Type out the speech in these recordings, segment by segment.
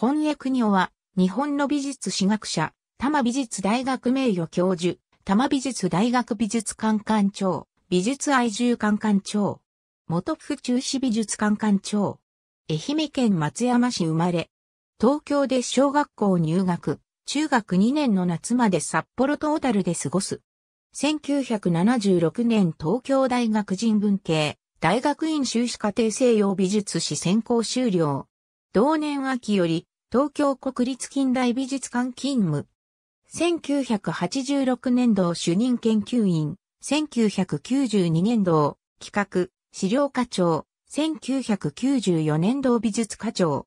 本屋国夫は、日本の美術史学者、多摩美術大学名誉教授、多摩美術大学美術館館長、美術愛住館館長、元府中市美術館館長、愛媛県松山市生まれ、東京で小学校入学、中学2年の夏まで札幌トータルで過ごす。1976年東京大学人文系、大学院修士課程西洋美術史専攻修了。同年秋より東京国立近代美術館勤務。1986年度主任研究員、1992年度企画、資料課長、1994年度美術課長。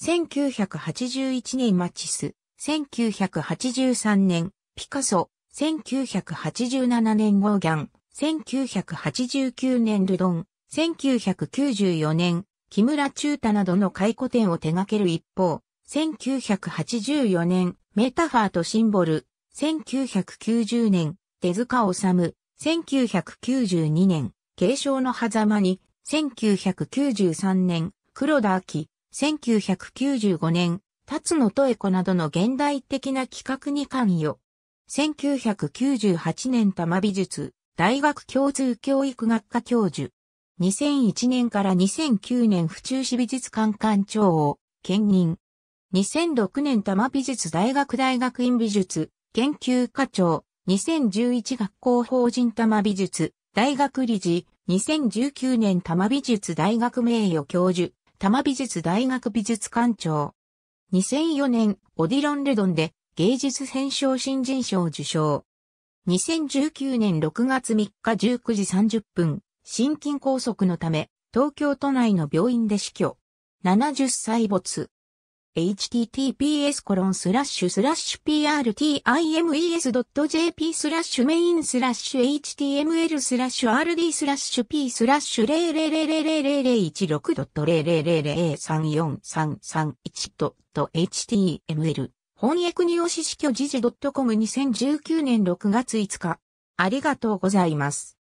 1981年マチス、1983年、ピカソ、1987年ゴーギャン、1989年ルドン、1994年、木村中太などの回顧展を手掛ける一方、1984年、メタファーとシンボル、1990年、手塚治虫、1992年、継承の狭間に、1993年、黒田明、1995年、辰野とえ子などの現代的な企画に関与。1998年多摩美術、大学共通教育学科教授。2001年から2009年府中市美術館館長を兼任。2006年多摩美術大学大学院美術研究課長。2011学校法人多摩美術大学理事。2019年多摩美術大学名誉教授。多摩美術大学美術館長。2004年オディロン・レドンで芸術編賞新人賞受賞。2019年6月3日19時30分。心筋梗塞のため、東京都内の病院で死去。70歳没。https コロンスラッシュスラッシュ prtimes.jp スラッシュメインスラッシュ html スラッシュ rd スラッシュ p スラッシュ0 0 0 0 1 6 000034331.html 翻訳におし死去時事 .com2019 年6月5日。ありがとうございます。